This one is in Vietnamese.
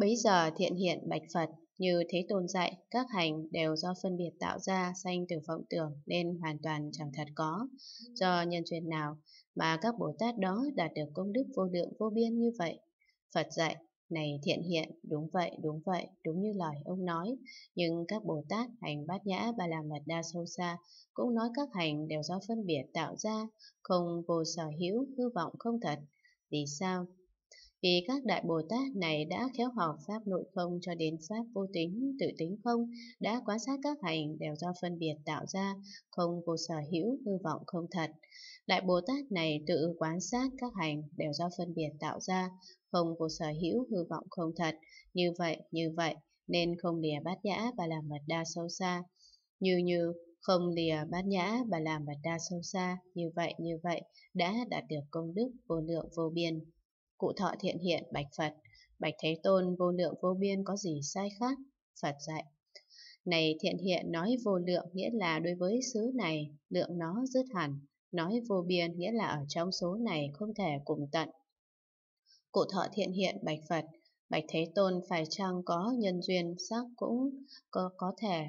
Bấy giờ thiện hiện bạch Phật như Thế Tôn dạy, các hành đều do phân biệt tạo ra sanh từ vọng tưởng nên hoàn toàn chẳng thật có. Do nhân duyên nào mà các Bồ Tát đó đạt được công đức vô lượng vô biên như vậy? Phật dạy, này thiện hiện, đúng vậy, đúng vậy, đúng như lời ông nói. Nhưng các Bồ Tát hành bát nhã ba la mật đa sâu xa cũng nói các hành đều do phân biệt tạo ra, không vô sở hữu, hư vọng không thật. Vì sao? vì các đại Bồ Tát này đã khéo học pháp nội không cho đến pháp vô tính, tự tính không, đã quan sát các hành đều do phân biệt tạo ra, không vô sở hữu, hư vọng không thật. Đại Bồ Tát này tự quan sát các hành đều do phân biệt tạo ra, không vô sở hữu, hư vọng không thật. Như vậy, như vậy, nên không lìa bát nhã và làm mật đa sâu xa. Như như, không lìa bát nhã và làm mật đa sâu xa, như vậy, như vậy, đã đạt được công đức vô lượng vô biên. Cụ thọ thiện hiện bạch Phật, bạch Thế Tôn vô lượng vô biên có gì sai khác? Phật dạy. Này thiện hiện nói vô lượng nghĩa là đối với xứ này, lượng nó dứt hẳn. Nói vô biên nghĩa là ở trong số này không thể cùng tận. Cụ thọ thiện hiện bạch Phật, bạch Thế Tôn phải chăng có nhân duyên sắc cũng có, có thể